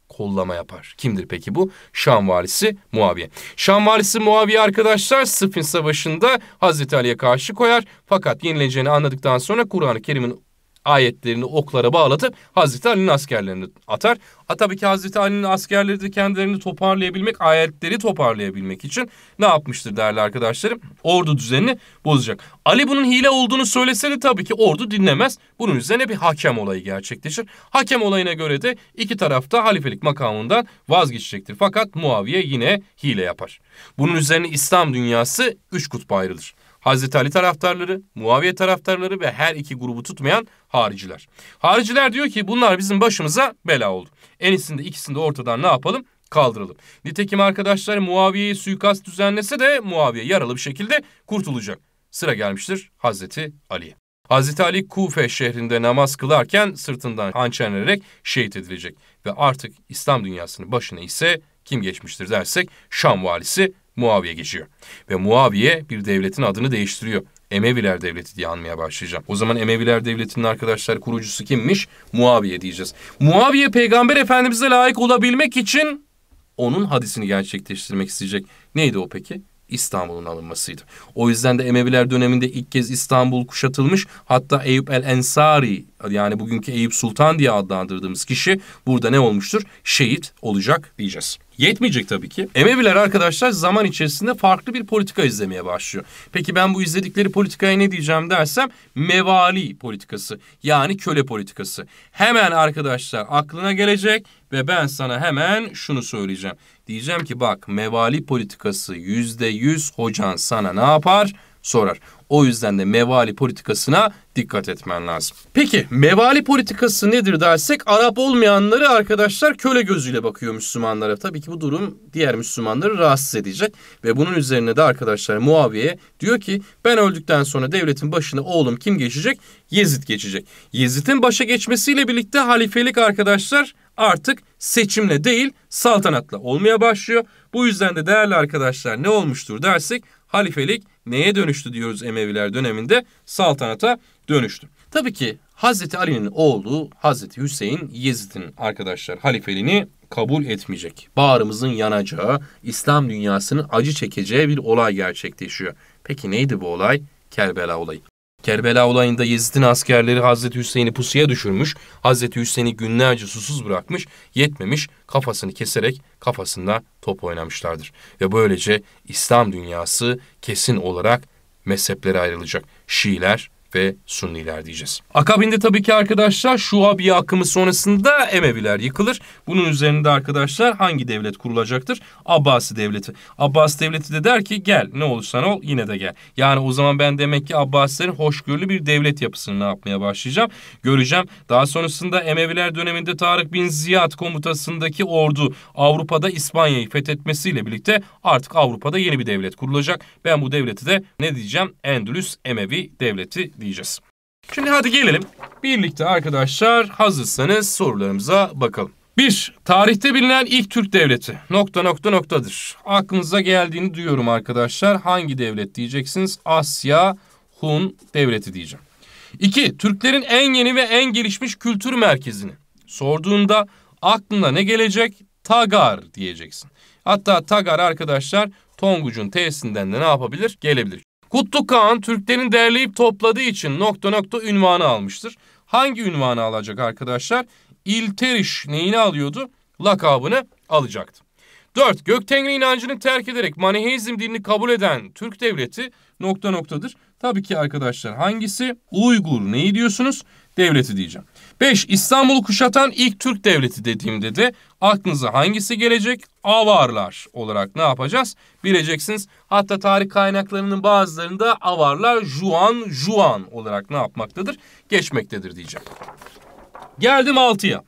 kollama yapar. Kimdir peki bu? Şam valisi Muaviye. Şam valisi Muaviye arkadaşlar Sıfın Savaşı'nda Hazreti Ali'ye karşı koyar. Fakat yenileceğini anladıktan sonra Kur'an-ı Kerim'in ayetlerini oklara bağlatıp Hazreti Ali'nin askerlerini atar. A, tabii ki Hazreti Ali'nin askerleri de kendilerini toparlayabilmek, ayetleri toparlayabilmek için ne yapmıştır değerli arkadaşlarım? Ordu düzenini bozacak. Ali bunun hile olduğunu söylese de tabii ki ordu dinlemez. Bunun üzerine bir hakem olayı gerçekleşir. Hakem olayına göre de iki tarafta halifelik makamından vazgeçecektir. Fakat Muaviye yine hile yapar. Bunun üzerine İslam dünyası üç kutba ayrılır. Hazreti Ali taraftarları, Muaviye taraftarları ve her iki grubu tutmayan hariciler. Hariciler diyor ki bunlar bizim başımıza bela oldu. En iyisinde ikisini de ortadan ne yapalım? kaldıralım. Nitekim arkadaşlar Muaviye'yi suikast düzenlese de Muaviye yaralı bir şekilde kurtulacak. Sıra gelmiştir Hazreti Ali'ye. Hazreti Ali Kufe şehrinde namaz kılarken sırtından hançerlenerek şehit edilecek. Ve artık İslam dünyasının başına ise kim geçmiştir dersek Şam valisi Muaviye geçiyor. Ve Muaviye bir devletin adını değiştiriyor. Emeviler Devleti diye anmaya başlayacağım. O zaman Emeviler Devleti'nin arkadaşlar kurucusu kimmiş? Muaviye diyeceğiz. Muaviye peygamber efendimize layık olabilmek için onun hadisini gerçekleştirmek isteyecek. Neydi o peki? İstanbul'un alınmasıydı. O yüzden de Emeviler döneminde ilk kez İstanbul kuşatılmış. Hatta Eyüp el Ensari yani bugünkü Eyüp Sultan diye adlandırdığımız kişi burada ne olmuştur? Şehit olacak diyeceğiz. Yetmeyecek tabii ki. Emeviler arkadaşlar zaman içerisinde farklı bir politika izlemeye başlıyor. Peki ben bu izledikleri politikaya ne diyeceğim dersem mevali politikası yani köle politikası. Hemen arkadaşlar aklına gelecek ve ben sana hemen şunu söyleyeceğim. Diyeceğim ki bak mevali politikası yüzde yüz hocan sana ne yapar? sorar. O yüzden de mevali politikasına dikkat etmen lazım. Peki mevali politikası nedir dersek Arap olmayanları arkadaşlar köle gözüyle bakıyor Müslümanlara. Tabii ki bu durum diğer Müslümanları rahatsız edecek ve bunun üzerine de arkadaşlar Muaviye diyor ki ben öldükten sonra devletin başına oğlum kim geçecek? Yezid geçecek. Yezid'in başa geçmesiyle birlikte halifelik arkadaşlar artık seçimle değil saltanatla olmaya başlıyor. Bu yüzden de değerli arkadaşlar ne olmuştur dersek halifelik neye dönüştü diyoruz Emeviler döneminde? Saltanata dönüştü. Tabii ki Hazreti Ali'nin oğlu Hazreti Hüseyin Yezid'in arkadaşlar halifeliğini kabul etmeyecek. Bağrımızın yanacağı, İslam dünyasının acı çekeceği bir olay gerçekleşiyor. Peki neydi bu olay? Kerbela olayı. Kerbela olayında Yezid'in askerleri Hazreti Hüseyin'i pusuya düşürmüş, Hazreti Hüseyin'i günlerce susuz bırakmış, yetmemiş, kafasını keserek kafasında top oynamışlardır. Ve böylece İslam dünyası kesin olarak mezheplere ayrılacak. Şiiler ve Sunniler diyeceğiz. Akabinde tabii ki arkadaşlar Şuabi akımı sonrasında Emeviler yıkılır. Bunun üzerinde arkadaşlar hangi devlet kurulacaktır? Abbasi devleti. Abbas devleti de der ki gel ne olursan ol yine de gel. Yani o zaman ben demek ki Abbasilerin hoşgörülü bir devlet yapısını ne yapmaya başlayacağım? Göreceğim. Daha sonrasında Emeviler döneminde Tarık bin Ziyad komutasındaki ordu Avrupa'da İspanya'yı fethetmesiyle birlikte artık Avrupa'da yeni bir devlet kurulacak. Ben bu devleti de ne diyeceğim? Endülüs Emevi devleti diyeceğiz. Şimdi hadi gelelim. Birlikte arkadaşlar hazırsanız sorularımıza bakalım. 1. Tarihte bilinen ilk Türk devleti nokta nokta noktadır. Aklınıza geldiğini duyuyorum arkadaşlar. Hangi devlet diyeceksiniz? Asya Hun devleti diyeceğim. 2. Türklerin en yeni ve en gelişmiş kültür merkezini. Sorduğunda aklına ne gelecek? Tagar diyeceksin. Hatta Tagar arkadaşlar Tonguç'un T'sinden de ne yapabilir? Gelebilir. Kutlu Kağan Türklerin derleyip topladığı için nokta nokta ünvanı almıştır. Hangi ünvanı alacak arkadaşlar? İlteriş neyini alıyordu? Lakabını alacaktı. 4. Göktengri inancını terk ederek Maniheizm dinini kabul eden Türk devleti nokta noktadır. Tabii ki arkadaşlar hangisi? Uygur neyi diyorsunuz? Devleti diyeceğim. 5. İstanbul'u kuşatan ilk Türk devleti dediğimde de aklınıza hangisi gelecek? Avarlar olarak ne yapacağız? Bileceksiniz. Hatta tarih kaynaklarının bazılarında avarlar Juan Juan olarak ne yapmaktadır? Geçmektedir diyeceğim. Geldim 6'ya.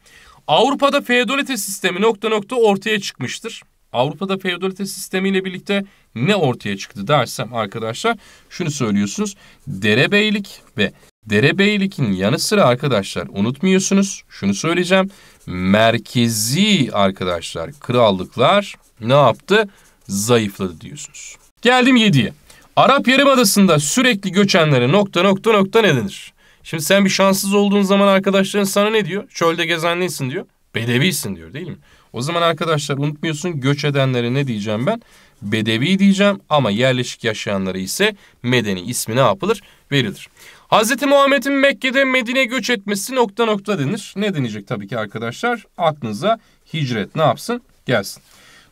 Avrupa'da feodalite sistemi nokta nokta ortaya çıkmıştır. Avrupa'da feodalite sistemiyle birlikte ne ortaya çıktı dersem arkadaşlar şunu söylüyorsunuz. Derebeylik ve derebeylikin yanı sıra arkadaşlar unutmuyorsunuz. Şunu söyleyeceğim. Merkezi arkadaşlar krallıklar ne yaptı? Zayıfladı diyorsunuz. Geldim 7'ye. Arap Yarımadası'nda sürekli göçenlere nokta nokta nokta ne denir? Şimdi sen bir şanssız olduğun zaman arkadaşların sana ne diyor? Çölde gezenlisin diyor? Bedevisin diyor değil mi? O zaman arkadaşlar unutmuyorsun göç edenlere ne diyeceğim ben? Bedevi diyeceğim ama yerleşik yaşayanlara ise medeni ismi ne yapılır? Verilir. Hz. Muhammed'in Mekke'de Medine göç etmesi nokta nokta denir. Ne denecek tabii ki arkadaşlar? Aklınıza hicret ne yapsın? Gelsin.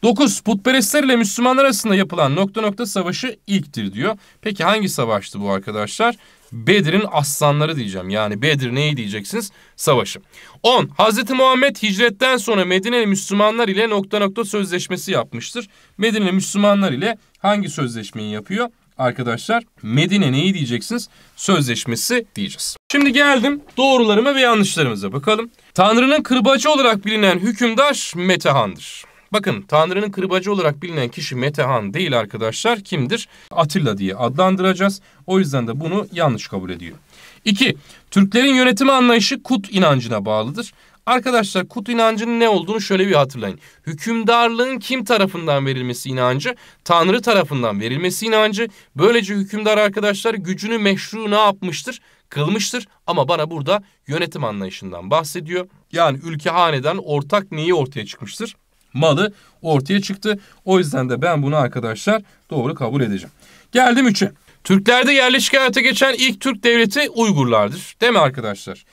9. Putperestler ile Müslümanlar arasında yapılan nokta nokta savaşı ilktir diyor. Peki hangi savaştı bu arkadaşlar? Bedir'in aslanları diyeceğim. Yani Bedir neyi diyeceksiniz? Savaşı. 10. Hazreti Muhammed hicretten sonra Medine'li Müslümanlar ile nokta nokta sözleşmesi yapmıştır. Medine'li Müslümanlar ile hangi sözleşmeyi yapıyor? Arkadaşlar Medine neyi diyeceksiniz? Sözleşmesi diyeceğiz. Şimdi geldim doğrularıma ve yanlışlarımıza bakalım. Tanrı'nın kırbacı olarak bilinen hükümdar Metehan'dır. Bakın Tanrı'nın kırbacı olarak bilinen kişi Metehan değil arkadaşlar kimdir? Atilla diye adlandıracağız. O yüzden de bunu yanlış kabul ediyor. 2. Türklerin yönetim anlayışı kut inancına bağlıdır. Arkadaşlar kut inancının ne olduğunu şöyle bir hatırlayın. Hükümdarlığın kim tarafından verilmesi inancı, Tanrı tarafından verilmesi inancı. Böylece hükümdar arkadaşlar gücünü meşru ne yapmıştır? Kılmıştır ama bana burada yönetim anlayışından bahsediyor. Yani ülke haneden ortak neyi ortaya çıkmıştır? malı ortaya çıktı. O yüzden de ben bunu arkadaşlar doğru kabul edeceğim. Geldim 3'e. Türklerde yerleşik hayata geçen ilk Türk devleti Uygurlardır. Değil mi arkadaşlar?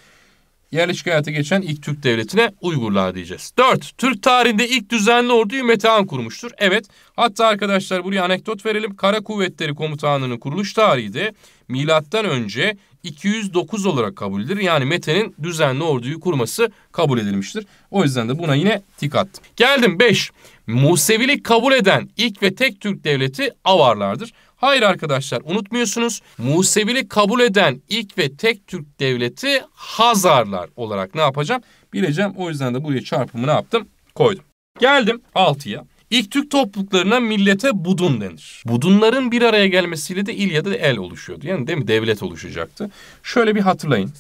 Yerleşik hayata geçen ilk Türk devletine Uygurlar diyeceğiz. 4. Türk tarihinde ilk düzenli orduyu Mete Han kurmuştur. Evet. Hatta arkadaşlar buraya anekdot verelim. Kara Kuvvetleri komutanlığının kuruluş tarihi de milattan önce 209 olarak kabul edilir. Yani Mete'nin düzenli orduyu kurması kabul edilmiştir. O yüzden de buna yine tik attım. Geldim 5. Musevilik kabul eden ilk ve tek Türk devleti Avarlardır. Hayır arkadaşlar unutmuyorsunuz. Musevilik kabul eden ilk ve tek Türk devleti Hazarlar olarak ne yapacağım? Bileceğim. O yüzden de buraya çarpımı ne yaptım? Koydum. Geldim 6'ya. İlk Türk topluluklarına millete budun denir. Budunların bir araya gelmesiyle de il ya da el oluşuyordu. Yani değil mi devlet oluşacaktı. Şöyle bir hatırlayın.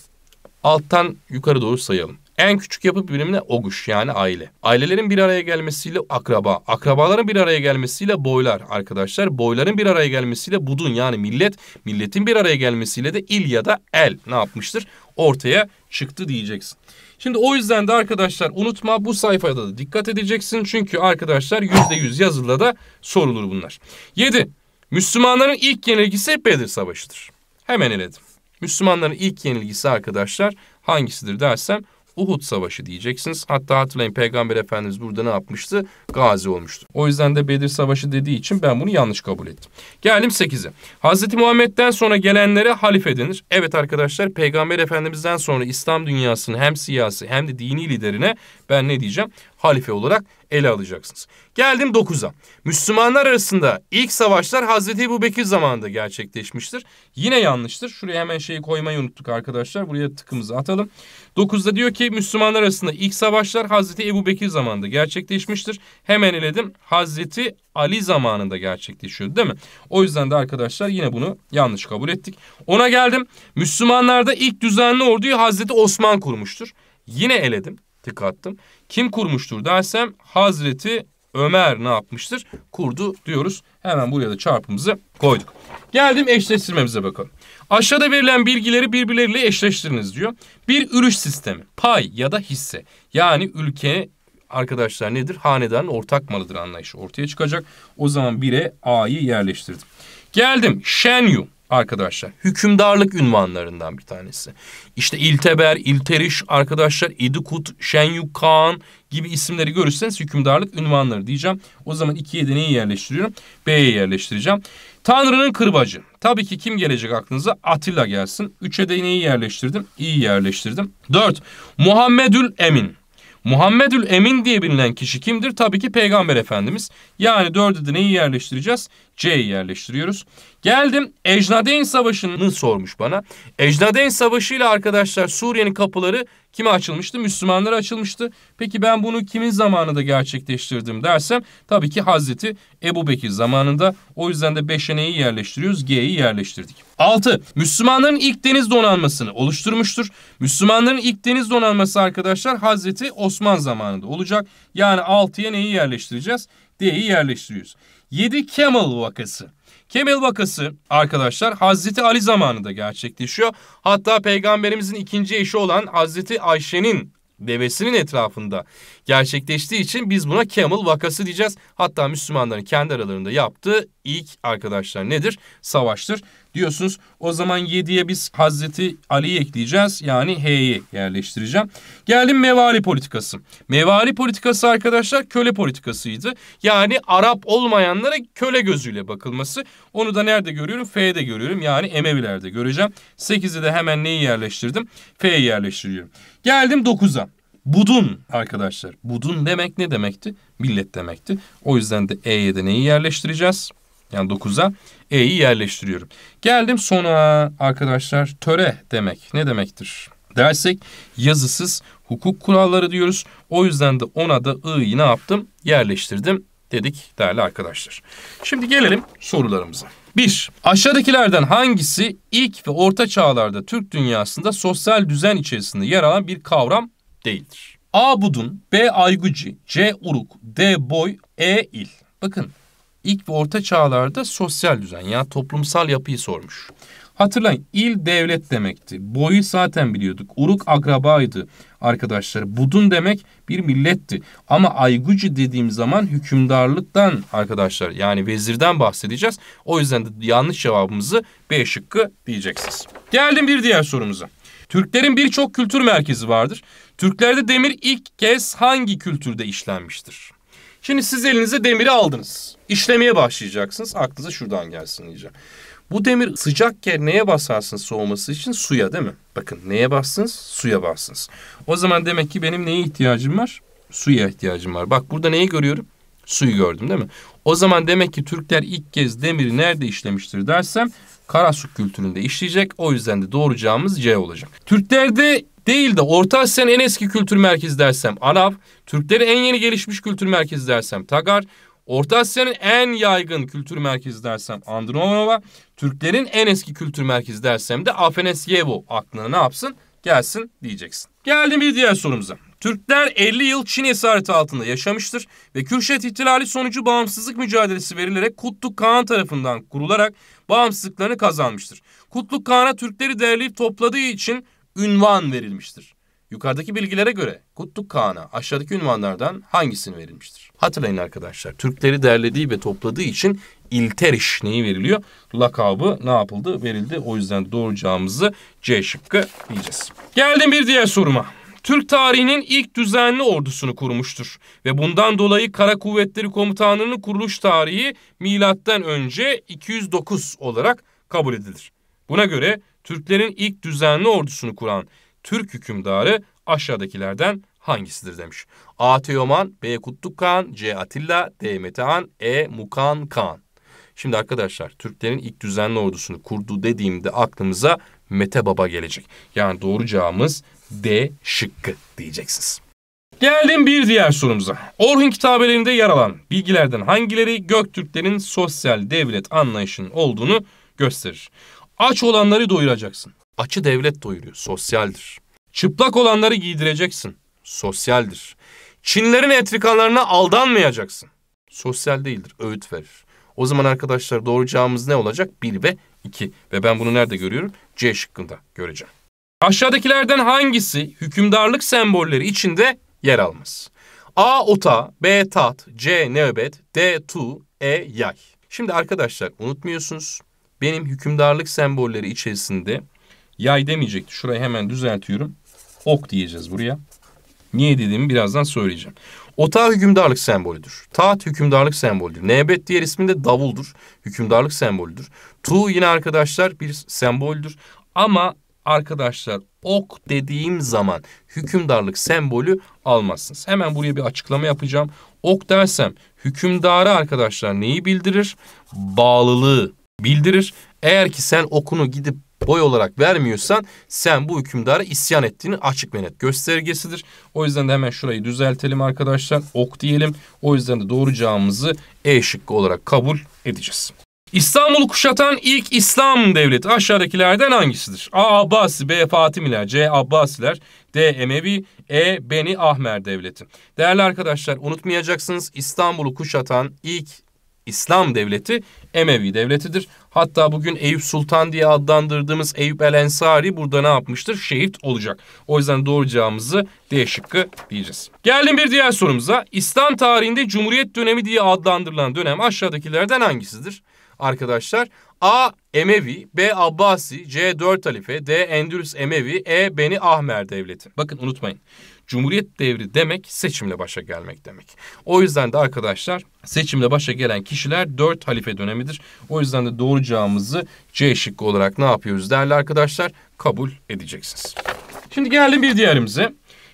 Alttan yukarı doğru sayalım. En küçük yapı birimine oguş yani aile. Ailelerin bir araya gelmesiyle akraba. Akrabaların bir araya gelmesiyle boylar arkadaşlar. Boyların bir araya gelmesiyle budun yani millet. Milletin bir araya gelmesiyle de il ya da el ne yapmıştır? ortaya çıktı diyeceksin. Şimdi o yüzden de arkadaşlar unutma bu sayfada da dikkat edeceksin. Çünkü arkadaşlar %100 yazılı da sorulur bunlar. 7. Müslümanların ilk yenilgisi Bedir Savaşı'dır. Hemen eledim. Müslümanların ilk yenilgisi arkadaşlar hangisidir dersem Uhud Savaşı diyeceksiniz. Hatta hatırlayın Peygamber Efendimiz burada ne yapmıştı? Gazi olmuştu. O yüzden de Bedir Savaşı dediği için ben bunu yanlış kabul ettim. Geldim 8'e. Hazreti Muhammed'den sonra gelenlere halife denir. Evet arkadaşlar Peygamber Efendimiz'den sonra İslam dünyasının hem siyasi hem de dini liderine ben ne diyeceğim? halife olarak ele alacaksınız. Geldim 9'a. Müslümanlar arasında ilk savaşlar Hazreti Ebu Bekir zamanında gerçekleşmiştir. Yine yanlıştır. Şuraya hemen şeyi koymayı unuttuk arkadaşlar. Buraya tıkımızı atalım. 9'da diyor ki Müslümanlar arasında ilk savaşlar Hazreti Ebu Bekir zamanında gerçekleşmiştir. Hemen eledim. Hazreti Ali zamanında gerçekleşiyordu değil mi? O yüzden de arkadaşlar yine bunu yanlış kabul ettik. Ona geldim. Müslümanlarda ilk düzenli orduyu Hazreti Osman kurmuştur. Yine eledim tık attım. Kim kurmuştur dersem Hazreti Ömer ne yapmıştır? Kurdu diyoruz. Hemen buraya da çarpımızı koyduk. Geldim eşleştirmemize bakalım. Aşağıda verilen bilgileri birbirleriyle eşleştiriniz diyor. Bir ürüş sistemi, pay ya da hisse. Yani ülke arkadaşlar nedir? Hanedanın ortak malıdır anlayışı ortaya çıkacak. O zaman 1'e A'yı yerleştirdim. Geldim Shenyu arkadaşlar. Hükümdarlık ünvanlarından bir tanesi. İşte İlteber, İlteriş arkadaşlar, İdikut, Şenyuk Kağan gibi isimleri görürseniz hükümdarlık ünvanları diyeceğim. O zaman ikiye de neyi yerleştiriyorum. B'ye yerleştireceğim. Tanrı'nın kırbacı. Tabii ki kim gelecek aklınıza? Atilla gelsin. Üçe de neyi yerleştirdim. İyi yerleştirdim. Dört. Muhammedül Emin. Muhammedül Emin diye bilinen kişi kimdir? Tabii ki Peygamber Efendimiz. Yani dördü de neyi yerleştireceğiz? C'yi yerleştiriyoruz. Geldim Ecnadeyn Savaşı'nı sormuş bana. Ecnadeyn Savaşı ile arkadaşlar Suriye'nin kapıları kime açılmıştı? Müslümanlara açılmıştı. Peki ben bunu kimin zamanında gerçekleştirdim dersem tabii ki Hazreti Ebu Bekir zamanında. O yüzden de beşeneyi yerleştiriyoruz. G'yi yerleştirdik. 6. Müslümanların ilk deniz donanmasını oluşturmuştur. Müslümanların ilk deniz donanması arkadaşlar Hazreti Osman zamanında olacak. Yani 6'ya neyi yerleştireceğiz? D'yi yerleştiriyoruz. 7 Camel vakası. Camel vakası arkadaşlar Hazreti Ali zamanında gerçekleşiyor. Hatta peygamberimizin ikinci eşi olan Hazreti Ayşe'nin devesinin etrafında gerçekleştiği için biz buna Camel vakası diyeceğiz. Hatta Müslümanların kendi aralarında yaptığı ilk arkadaşlar nedir? Savaştır diyorsunuz. O zaman 7'ye biz Hazreti Ali'yi ekleyeceğiz. Yani H'ye yerleştireceğim. Geldim mevali politikası. Mevali politikası arkadaşlar köle politikasıydı. Yani Arap olmayanlara köle gözüyle bakılması. Onu da nerede görüyorum? F'de görüyorum. Yani Emevilerde göreceğim. 8'e de hemen neyi yerleştirdim? F'yi yerleştiriyorum. Geldim 9'a. Budun arkadaşlar. Budun demek ne demekti? Millet demekti. O yüzden de E'ye de neyi yerleştireceğiz? Yani 9'a E'yi yerleştiriyorum. Geldim sona arkadaşlar. Töre demek ne demektir? Dersek yazısız hukuk kuralları diyoruz. O yüzden de ona da I'yi ne yaptım? Yerleştirdim dedik değerli arkadaşlar. Şimdi gelelim sorularımıza. 1. Aşağıdakilerden hangisi ilk ve orta çağlarda Türk dünyasında sosyal düzen içerisinde yer alan bir kavram değildir? A. Budun, B. Ayguci, C. Uruk, D. Boy, E. İl. Bakın ilk ve orta çağlarda sosyal düzen yani toplumsal yapıyı sormuş. Hatırlayın il devlet demekti. Boyu zaten biliyorduk. Uruk akrabaydı arkadaşlar. Budun demek bir milletti. Ama Aygucu dediğim zaman hükümdarlıktan arkadaşlar yani vezirden bahsedeceğiz. O yüzden de yanlış cevabımızı B şıkkı diyeceksiniz. Geldim bir diğer sorumuza. Türklerin birçok kültür merkezi vardır. Türklerde demir ilk kez hangi kültürde işlenmiştir? Şimdi siz elinize demiri aldınız. İşlemeye başlayacaksınız. Aklınıza şuradan gelsin diyeceğim. Bu demir sıcakken neye basarsınız soğuması için? Suya değil mi? Bakın neye bassınız? Suya bassınız. O zaman demek ki benim neye ihtiyacım var? Suya ihtiyacım var. Bak burada neyi görüyorum? Suyu gördüm değil mi? O zaman demek ki Türkler ilk kez demiri nerede işlemiştir dersem Karasuk kültüründe işleyecek. O yüzden de doğuracağımız C olacak. Türklerde değil de Orta Asya'nın en eski kültür merkezi dersem Arap, Türklerin en yeni gelişmiş kültür merkezi dersem Tagar, Orta Asya'nın en yaygın kültür merkezi dersem Andronova, Türklerin en eski kültür merkezi dersem de Afenasyevo aklına ne yapsın? Gelsin diyeceksin. Geldim bir diğer sorumuza. Türkler 50 yıl Çin esareti altında yaşamıştır ve Kürşet İhtilali sonucu bağımsızlık mücadelesi verilerek Kutlu Kağan tarafından kurularak bağımsızlıklarını kazanmıştır. Kutlu Kağan'a Türkleri derleyip topladığı için ünvan verilmiştir. Yukarıdaki bilgilere göre Kutluk Kağan'a aşağıdaki ünvanlardan hangisini verilmiştir? Hatırlayın arkadaşlar Türkleri derlediği ve topladığı için İlteriş neyi veriliyor? Lakabı ne yapıldı? Verildi. O yüzden doğru cevabımızı C şıkkı diyeceğiz. Geldim bir diğer soruma. Türk tarihinin ilk düzenli ordusunu kurmuştur ve bundan dolayı Kara Kuvvetleri Komutanlığı'nın kuruluş tarihi milattan önce 209 olarak kabul edilir. Buna göre Türklerin ilk düzenli ordusunu kuran Türk hükümdarı aşağıdakilerden hangisidir demiş. A. Teoman, B. Kutluk Kağan, C. Atilla, D. Metehan, E. Mukan Kağan. Şimdi arkadaşlar Türklerin ilk düzenli ordusunu kurdu dediğimde aklımıza Mete Baba gelecek. Yani doğru cevabımız D şıkkı diyeceksiniz. Geldim bir diğer sorumuza. Orhun kitabelerinde yer alan bilgilerden hangileri Göktürklerin sosyal devlet anlayışının olduğunu gösterir? Aç olanları doyuracaksın. Açı devlet doyuruyor, sosyaldir. Çıplak olanları giydireceksin, sosyaldir. Çinlerin etrikanlarına aldanmayacaksın. Sosyal değildir, öğüt verir. O zaman arkadaşlar doğru cevabımız ne olacak? 1 ve 2. Ve ben bunu nerede görüyorum? C şıkkında göreceğim. Aşağıdakilerden hangisi hükümdarlık sembolleri içinde yer almaz? A. Ota, B. Tat, C. Nöbet, D. Tu, E. Yay. Şimdi arkadaşlar unutmuyorsunuz benim hükümdarlık sembolleri içerisinde yay demeyecekti. Şurayı hemen düzeltiyorum. Ok diyeceğiz buraya. Niye dediğimi birazdan söyleyeceğim. Ota hükümdarlık sembolüdür. Taht hükümdarlık sembolüdür. Nebet diğer ismi de davuldur. Hükümdarlık sembolüdür. Tu yine arkadaşlar bir semboldür. Ama arkadaşlar ok dediğim zaman hükümdarlık sembolü almazsınız. Hemen buraya bir açıklama yapacağım. Ok dersem hükümdarı arkadaşlar neyi bildirir? Bağlılığı bildirir. Eğer ki sen okunu gidip boy olarak vermiyorsan sen bu hükümdara isyan ettiğini açık ve net göstergesidir. O yüzden de hemen şurayı düzeltelim arkadaşlar. Ok diyelim. O yüzden de doğru cevabımızı E şıkkı olarak kabul edeceğiz. İstanbul'u kuşatan ilk İslam devleti aşağıdakilerden hangisidir? A. Abbasi, B. Fatimiler, C. Abbasiler, D. Emevi, E. Beni Ahmer devleti. Değerli arkadaşlar unutmayacaksınız İstanbul'u kuşatan ilk İslam devleti Emevi devletidir. Hatta bugün Eyüp Sultan diye adlandırdığımız Eyüp El Ensari burada ne yapmıştır? Şehit olacak. O yüzden doğru cevabımızı D şıkkı diyeceğiz. Geldim bir diğer sorumuza. İslam tarihinde Cumhuriyet dönemi diye adlandırılan dönem aşağıdakilerden hangisidir? Arkadaşlar A. Emevi, B. Abbasi, C. Dört Halife, D. Endülüs Emevi, E. Beni Ahmer Devleti. Bakın unutmayın. Cumhuriyet devri demek seçimle başa gelmek demek. O yüzden de arkadaşlar seçimle başa gelen kişiler dört halife dönemidir. O yüzden de doğru cevabımızı C şıkkı olarak ne yapıyoruz değerli arkadaşlar? Kabul edeceksiniz. Şimdi gelelim bir diğerimize.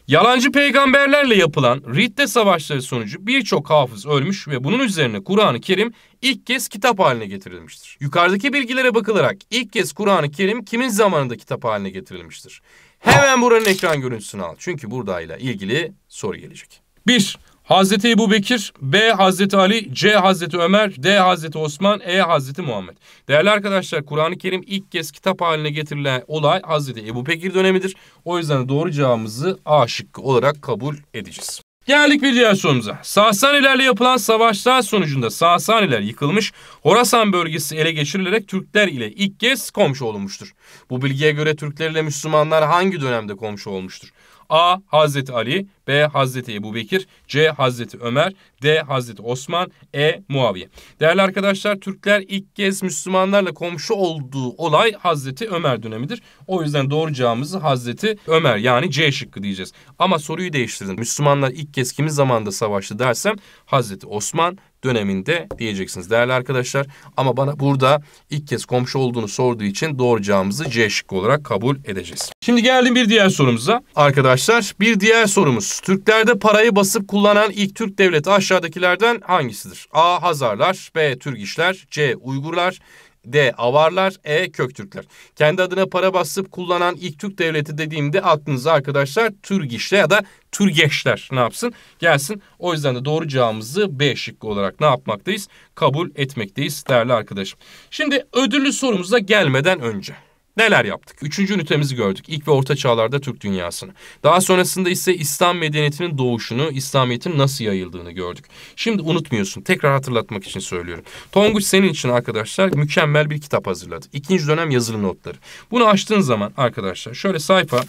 Yalancı peygamberlerle yapılan Ridde savaşları sonucu birçok hafız ölmüş ve bunun üzerine Kur'an-ı Kerim ilk kez kitap haline getirilmiştir. Yukarıdaki bilgilere bakılarak ilk kez Kur'an-ı Kerim kimin zamanında kitap haline getirilmiştir? Hemen buranın ekran görüntüsünü al. Çünkü buradayla ilgili soru gelecek. 1. Hazreti Ebu Bekir, B. Hazreti Ali, C. Hazreti Ömer, D. Hazreti Osman, E. Hazreti Muhammed. Değerli arkadaşlar Kur'an-ı Kerim ilk kez kitap haline getirilen olay Hazreti Ebu Bekir dönemidir. O yüzden doğru cevabımızı A şıkkı olarak kabul edeceğiz. Geldik bir diğer sorumuza. Sasanilerle yapılan savaşlar sonucunda Sasaniler yıkılmış, Horasan bölgesi ele geçirilerek Türkler ile ilk kez komşu olunmuştur. Bu bilgiye göre Türkler ile Müslümanlar hangi dönemde komşu olmuştur? A. Hazreti Ali B. Hazreti Ebu Bekir C. Hazreti Ömer D. Hazreti Osman E. Muaviye. Değerli arkadaşlar Türkler ilk kez Müslümanlarla komşu olduğu olay Hazreti Ömer dönemidir. O yüzden doğru cevabımızı Hazreti Ömer yani C şıkkı diyeceğiz. Ama soruyu değiştirdim. Müslümanlar ilk kez kimi zamanda savaştı dersem Hazreti Osman döneminde diyeceksiniz değerli arkadaşlar. Ama bana burada ilk kez komşu olduğunu sorduğu için doğru cevabımızı C şıkkı olarak kabul edeceğiz. Şimdi geldim bir diğer sorumuza. Arkadaşlar bir diğer sorumuz. Türklerde parayı basıp kullanan ilk Türk devleti aşağıdakilerden hangisidir? A. Hazarlar B. Türk işler C. Uygurlar D. Avarlar. E. Köktürkler. Kendi adına para basıp kullanan ilk Türk devleti dediğimde aklınıza arkadaşlar Türgişler ya da Türgeşler ne yapsın? Gelsin. O yüzden de doğru cevabımızı B şıkkı olarak ne yapmaktayız? Kabul etmekteyiz değerli arkadaşım. Şimdi ödüllü sorumuza gelmeden önce. Neler yaptık? Üçüncü ünitemizi gördük. İlk ve orta çağlarda Türk dünyasını. Daha sonrasında ise İslam medeniyetinin doğuşunu, İslamiyet'in nasıl yayıldığını gördük. Şimdi unutmuyorsun. Tekrar hatırlatmak için söylüyorum. Tonguç senin için arkadaşlar mükemmel bir kitap hazırladı. İkinci dönem yazılı notları. Bunu açtığın zaman arkadaşlar şöyle sayfa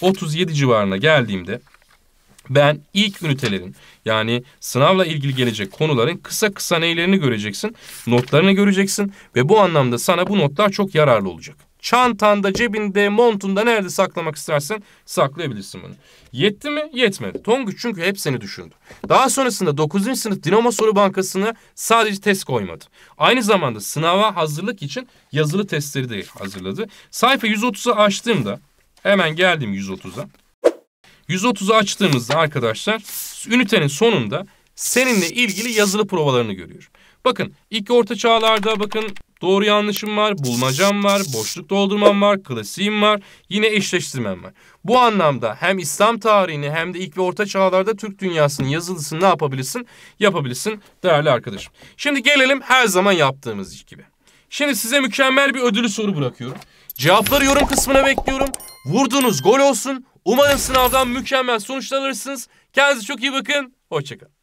37 civarına geldiğimde ben ilk ünitelerin yani sınavla ilgili gelecek konuların kısa kısa neylerini göreceksin, notlarını göreceksin ve bu anlamda sana bu notlar çok yararlı olacak çantanda, cebinde, montunda nerede saklamak istersen saklayabilirsin bunu. Yetti mi? Yetmedi. Tonguç çünkü hep seni düşündü. Daha sonrasında 9. sınıf Dinamo Soru Bankası'na sadece test koymadı. Aynı zamanda sınava hazırlık için yazılı testleri de hazırladı. Sayfa 130'u açtığımda hemen geldim 130'a. 130'u açtığımızda arkadaşlar ünitenin sonunda seninle ilgili yazılı provalarını görüyorum. Bakın ilk orta çağlarda bakın Doğru yanlışım var, bulmacam var, boşluk doldurmam var, klasiğim var, yine eşleştirmem var. Bu anlamda hem İslam tarihini hem de ilk ve orta çağlarda Türk dünyasının yazılısını ne yapabilirsin? Yapabilirsin değerli arkadaşım. Şimdi gelelim her zaman yaptığımız iş gibi. Şimdi size mükemmel bir ödülü soru bırakıyorum. Cevapları yorum kısmına bekliyorum. Vurduğunuz gol olsun. Umarım sınavdan mükemmel alırsınız. Kendinize çok iyi bakın. Hoşçakalın.